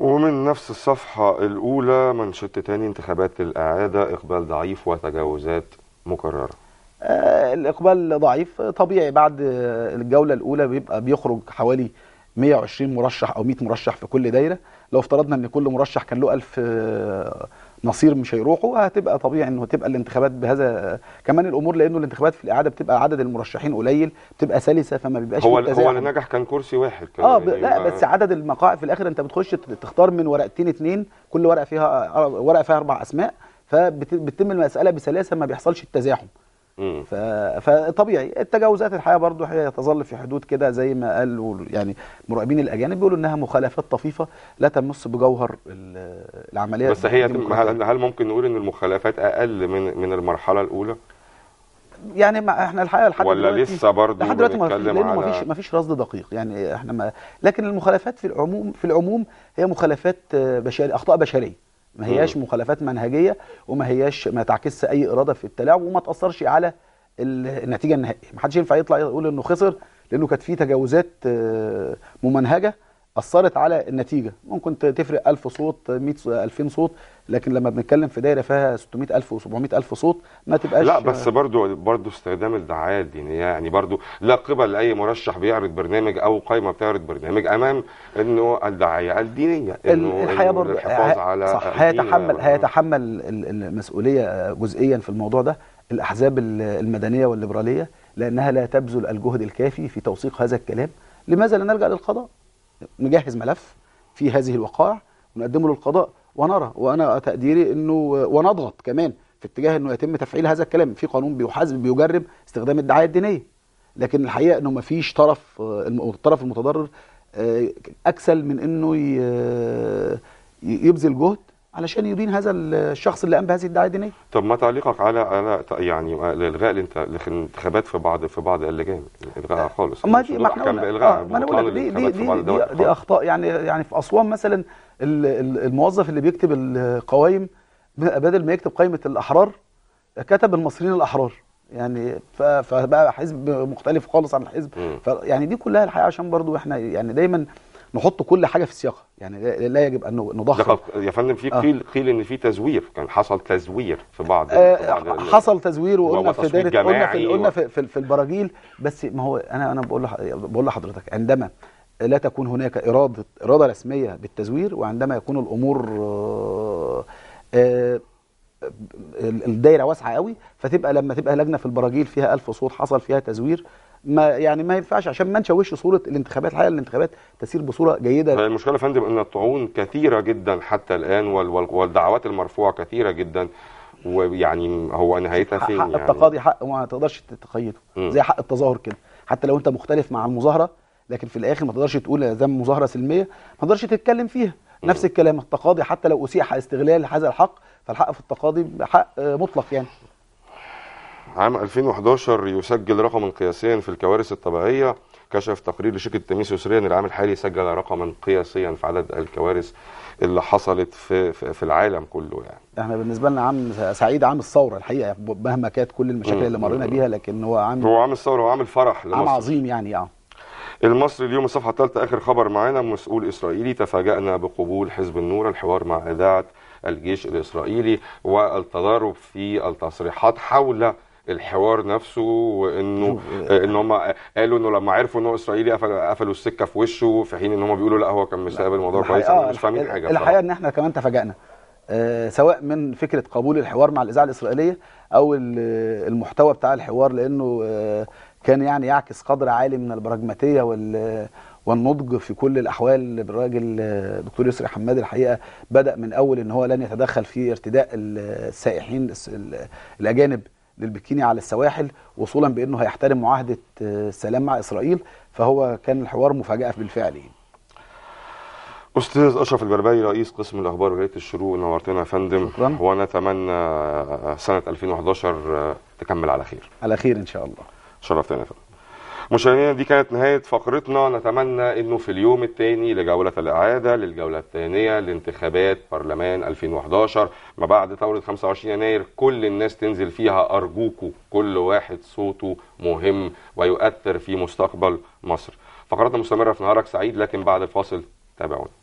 ومن نفس الصفحة الأولى منشط تاني انتخابات الإعادة إقبال ضعيف وتجاوزات مكررة آه، الإقبال ضعيف طبيعي بعد الجولة الأولى بيبقى بيخرج حوالي 120 مرشح أو 100 مرشح في كل دايرة لو افترضنا أن كل مرشح كان له 1000 نصير مش هيروحوا هتبقى طبيعي انه تبقى الانتخابات بهذا كمان الامور لانه الانتخابات في الاعاده بتبقى عدد المرشحين قليل بتبقى سلسه فما بيبقاش هو هو اللي نجح كان كرسي واحد كان اه يعني لا بس عدد المقاعد في الاخر انت بتخش تختار من ورقتين اثنين كل ورقه فيها ورقه فيها اربع اسماء فبتتم المساله بسلاسه ما بيحصلش التزاحم فطبيعي التجاوزات الحقيقه برضه هي تظل في حدود كده زي ما قالوا يعني مراقبين الاجانب بيقولوا انها مخالفات طفيفه لا تمس بجوهر العمليه بس هي هل, هل ممكن نقول ان المخالفات اقل من من المرحله الاولى؟ يعني ما احنا الحقيقه لحد ولا لسه برضه لحد دلوقتي ما فيش ما فيش رصد دقيق يعني احنا ما لكن المخالفات في العموم في العموم هي مخالفات آه، بشريه اخطاء بشريه ما هياش مخالفات منهجيه وما هياش ما تعكسش اي اراده في التلاعب وما تاثرش على النتيجه النهائيه ما حدش ينفع يطلع يقول انه خسر لانه كانت في تجاوزات آه، ممنهجه اثرت على النتيجه ممكن تفرق 1000 صوت 100 2000 صوت لكن لما بنتكلم في دايره فيها 600000 و700000 صوت ما تبقاش لا بس برضو برضو استخدام الدعايات الدينية يعني برضو لا قبل اي مرشح بيعرض برنامج او قائمه بتعرض برنامج امام انه الدعايه الدينيه انه الحياه برضو الحفاظ على صح هيتحمل هيتحمل المسؤوليه جزئيا في الموضوع ده الاحزاب المدنيه والليبراليه لانها لا تبذل الجهد الكافي في توثيق هذا الكلام لماذا لا نلجا للقضاء نجهز ملف في هذه الوقائع ونقدمه للقضاء ونرى وانا تقديري انه ونضغط كمان في اتجاه انه يتم تفعيل هذا الكلام في قانون بيحاسب بيجرب استخدام الدعايه الدينيه لكن الحقيقه انه ما فيش طرف آه، الطرف المتضرر آه، اكسل من انه آه، يبذل جهد علشان يدين هذا الشخص اللي قام بهذه الدعايه الدينيه طب ما تعليقك على على يعني الغاء الانتخابات في بعض في بعض اللجان الغاءها خالص ما دي ما احنا قلنا آه ما انا بقول دي دي, دي, دي, دي اخطاء يعني يعني في اسوان مثلا الموظف اللي بيكتب القوائم بدل ما يكتب قائمه الاحرار كتب المصريين الاحرار يعني فبقى حزب مختلف خالص عن الحزب يعني دي كلها الحقيقه عشان برضو احنا يعني دايما نحط كل حاجه في سياقها يعني لا يجب ان نضخم يا فندم في آه. قيل آه. قيل ان في تزوير كان حصل تزوير في بعض, آه في بعض حصل تزوير وقلنا في دايره قلنا في قلنا و... في, في, في البراجيل بس ما هو انا انا بقول بقول لحضرتك عندما لا تكون هناك اراده اراده رسميه بالتزوير وعندما يكون الامور آه آه الدايره واسعه قوي فتبقى لما تبقى لجنه في البراجيل فيها ألف صوت حصل فيها تزوير ما يعني ما ينفعش عشان ما نشوش صوره الانتخابات الحقيقه الانتخابات تسير بصوره جيده طيب، المشكله يا فندم ان الطعون كثيره جدا حتى الان والدعوات المرفوعه كثيره جدا ويعني هو نهايتها فين حق يعني التقاضي حق ما تقدرش تقيده زي حق التظاهر كده حتى لو انت مختلف مع المظاهره لكن في الاخر ما تقدرش تقول يا مظاهره سلميه ما تقدرش تتكلم فيها نفس الكلام التقاضي حتى لو أسيح استغلال هذا الحق فالحق في التقاضي حق آه، مطلق يعني عام 2011 يسجل رقما قياسيا في الكوارث الطبيعية كشف تقرير لشركة تميس سوريا ان العام الحالي سجل رقما قياسيا في عدد الكوارث اللي حصلت في في العالم كله يعني. احنا بالنسبه لنا عام سعيد عام الثوره الحقيقه مهما كانت كل المشاكل اللي مرينا بيها لكن هو عام هو عام الثوره وعام الفرح لمصر. عام عظيم يعني اه. المصري اليوم الصفحه الثالثه اخر خبر معانا مسؤول اسرائيلي تفاجأنا بقبول حزب النور الحوار مع اذاعه الجيش الاسرائيلي والتضارب في التصريحات حول الحوار نفسه وانه آه، ان هم قالوا انه لما عرفوا انه اسرائيلي قفلوا السكه في وشه في حين ان هم بيقولوا لا هو كان مستقبل الموضوع كويس آه، مش فاهمين حاجه الحقيقه ان احنا كمان تفاجأنا آه، سواء من فكره قبول الحوار مع الاذاعه الاسرائيليه او المحتوى بتاع الحوار لانه كان يعني يعكس قدر عالي من البراجماتيه وال والنضج في كل الاحوال بالراجل دكتور يسري حماد الحقيقه بدا من اول ان هو لن يتدخل في ارتداء السائحين الاجانب للبكيني على السواحل وصولا بانه هيحترم معاهده السلام مع اسرائيل فهو كان الحوار مفاجاه بالفعل يعني. استاذ اشرف البربري رئيس قسم الاخبار ولايه الشروق نورتنا يا فندم شكرا ونتمنى سنه 2011 تكمل على خير. على خير ان شاء الله. شرفتنا يا فندم مشاهدينا دي كانت نهاية فقرتنا نتمنى انه في اليوم الثاني لجولة الإعادة للجولة الثانية لانتخابات برلمان 2011 ما بعد ثورة 25 يناير كل الناس تنزل فيها أرجوكوا كل واحد صوته مهم ويؤثر في مستقبل مصر فقراتنا مستمرة في نهارك سعيد لكن بعد الفاصل تابعونا